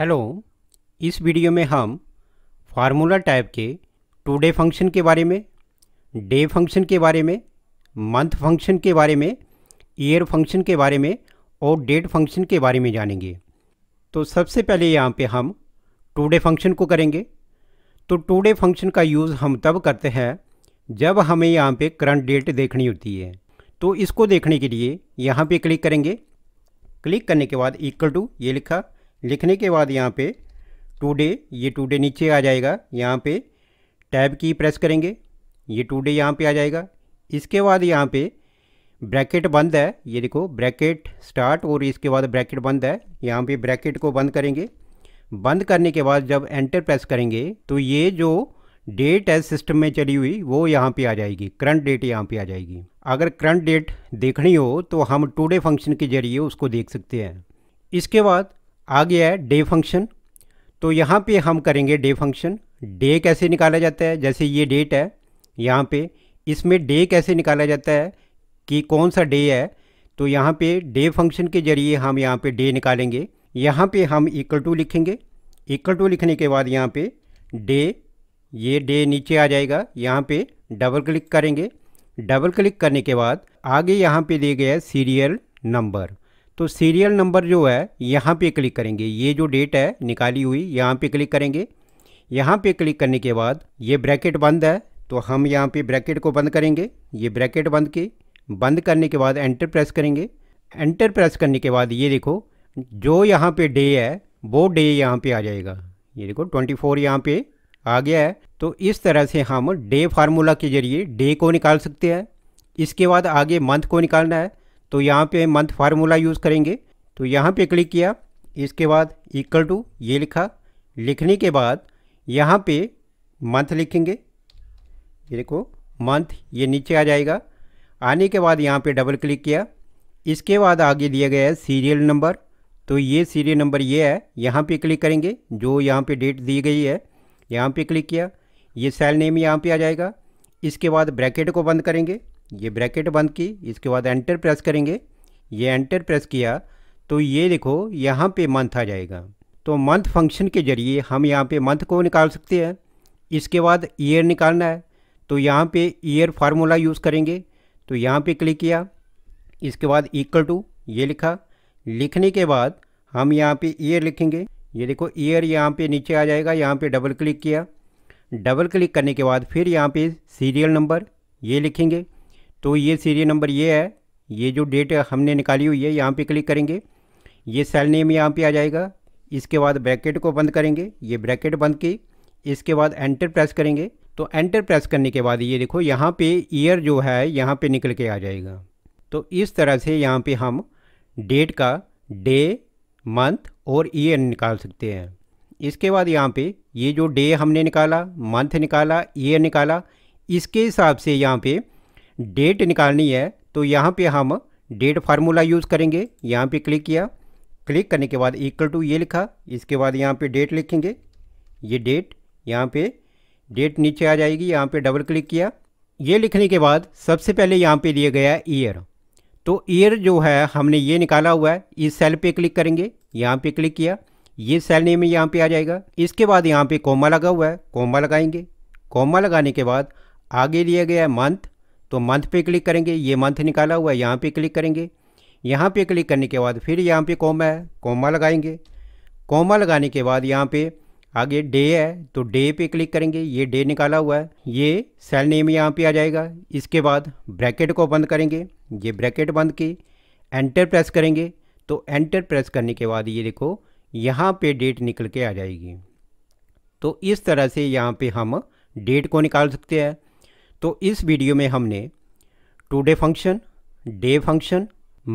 hello इस video में हम फार्मूला टाइप के टू डे फंक्शन के बारे में डे फंक्शन के बारे में मंथ फंक्शन के बारे में ईयर फंक्शन के बारे में और डेट फंक्शन के बारे में जानेंगे तो सबसे पहले यहाँ पे हम टू डे फंक्शन को करेंगे तो टू डे फंक्शन का यूज़ हम तब करते हैं जब हमें यहाँ पे करंट डेट देखनी होती है तो इसको देखने के लिए यहाँ पे क्लिक करेंगे क्लिक करने के बाद इक्वल टू ये लिखा लिखने के बाद यहाँ पे डे ये डे नीचे आ जाएगा यहाँ पे टैब की प्रेस करेंगे ये टूडे यहाँ पे आ जाएगा इसके बाद यहाँ पे ब्रैकेट बंद है ये देखो ब्रैकेट स्टार्ट और इसके बाद ब्रैकेट बंद है यहाँ पे ब्रैकेट को बंद करेंगे बंद करने के बाद जब एंटर प्रेस करेंगे तो ये जो डेट है सिस्टम में चली हुई वो यहाँ पे आ जाएगी करंट डेट यहाँ पे आ जाएगी अगर करंट डेट देखनी हो तो हम टूडे फंक्शन के जरिए उसको देख सकते हैं इसके बाद आ गया है डे फंक्शन तो यहाँ पे हम करेंगे डे फंक्शन डे कैसे निकाला जाता है जैसे ये डेट है यहाँ पे इसमें डे कैसे निकाला जाता है कि कौन सा डे है तो यहाँ पे डे फंक्शन के जरिए हम यहाँ पे डे निकालेंगे यहाँ पे हम इक्वल टू लिखेंगे इक्वल टू लिखने के बाद यहाँ पे डे ये डे नीचे आ जाएगा यहाँ पे डबल क्लिक करेंगे डबल क्लिक करने के बाद आगे यहाँ पे दिए गया सीरियल नंबर तो सीरियल नंबर जो है यहाँ पे क्लिक करेंगे ये जो डेट है निकाली हुई यहाँ पे क्लिक करेंगे यहाँ पे क्लिक करने के बाद ये ब्रैकेट बंद है तो हम यहाँ पे ब्रैकेट को बंद करेंगे ये ब्रैकेट बंद के बंद करने के बाद एंटर प्रेस करेंगे एंटर प्रेस करने के बाद ये देखो जो यहाँ पे डे है वो डे यहाँ पे आ जाएगा ये देखो ट्वेंटी फोर यहाँ पे आ गया है तो इस तरह से हम डे फार्मूला के जरिए डे को निकाल सकते हैं इसके बाद आगे मंथ को निकालना है तो यहाँ पे मंथ फार्मूला यूज़ करेंगे तो यहाँ पे क्लिक किया इसके बाद इक्वल टू ये लिखा लिखने के बाद यहाँ पे मंथ लिखेंगे ये देखो मंथ ये नीचे आ जाएगा आने के बाद यहाँ पे डबल क्लिक किया इसके बाद आगे दिया गया है सीरियल नंबर तो ये सीरियल नंबर ये है यहाँ पे क्लिक करेंगे जो यहाँ पे डेट दी गई है यहाँ पे क्लिक किया ये सेल नेम यहाँ पे आ जाएगा इसके बाद ब्रैकेट को बंद करेंगे ये ब्रैकेट बंद की इसके बाद एंटर प्रेस करेंगे ये एंटर प्रेस किया तो ये देखो यहाँ पे मंथ आ जाएगा तो मंथ फंक्शन के ज़रिए हम यहाँ पे मंथ को निकाल सकते हैं इसके बाद ईयर निकालना है तो यहाँ पे ईयर फार्मूला यूज़ करेंगे तो यहाँ पे क्लिक किया इसके बाद इक्वल टू ये लिखा लिखने के बाद हम यहाँ पे ईयर लिखेंगे ये देखो ईयर यहाँ पे नीचे आ जाएगा यहाँ पे डबल क्लिक किया डबल क्लिक करने के बाद फिर यहाँ पे सीरियल नंबर ये लिखेंगे तो ये सीरियल नंबर ये है ये जो डेट हमने निकाली हुई है यहाँ पे क्लिक करेंगे ये सेल नेम यहाँ पे आ जाएगा इसके बाद ब्रैकेट को बंद करेंगे ये ब्रैकेट बंद की इसके बाद एंटर प्रेस करेंगे तो एंटर प्रेस करने के बाद ये देखो यहाँ पे ईयर जो है यहाँ पे निकल के आ जाएगा तो इस तरह से यहाँ पे हम डेट का डे मंथ और ईयर निकाल सकते हैं इसके बाद यहाँ पे ये जो डे हमने निकाला मंथ निकाला ईयर निकाला इसके हिसाब से यहाँ पर डेट निकालनी है तो यहाँ पे हम डेट फार्मूला यूज़ करेंगे यहाँ पे क्लिक किया क्लिक करने के बाद इक्वल टू ये लिखा इसके बाद यहाँ पे डेट लिखेंगे ये डेट यहाँ पे डेट नीचे आ जाएगी यहाँ पे डबल क्लिक किया ये लिखने के बाद सबसे पहले यहाँ पे दिया गया ईयर तो ईयर जो है हमने ये निकाला हुआ है इस सेल पर क्लिक करेंगे यहाँ पर क्लिक किया ये सेल नेम यहाँ पर आ जाएगा इसके बाद यहाँ पर कोमा लगा हुआ है कोमा लगाएंगे कोमा लगाने के बाद आगे दिया गया है मंथ तो मंथ पे क्लिक करेंगे ये मंथ निकाला हुआ है यहाँ पे क्लिक करेंगे यहाँ पे क्लिक करने के बाद फिर यहाँ पे कोमा है कोमा लगाएंगे कोमा लगाने के बाद यहाँ पे आगे डे है तो डे पे क्लिक करेंगे ये डे निकाला हुआ है ये सेल नेम यहाँ पे आ जाएगा इसके बाद ब्रैकेट को बंद करेंगे ये ब्रैकेट बंद की एंटर प्रेस करेंगे तो एंटर प्रेस करने के बाद ये देखो यहाँ पर डेट निकल के आ जाएगी तो इस तरह से यहाँ पर हम डेट को निकाल सकते हैं तो इस वीडियो में हमने day function day function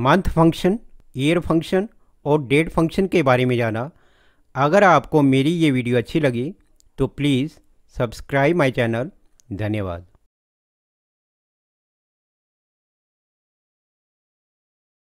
month function year function और डेट फंक्शन के बारे में जाना अगर आपको मेरी ये वीडियो अच्छी लगी तो प्लीज़ सब्सक्राइब माय चैनल धन्यवाद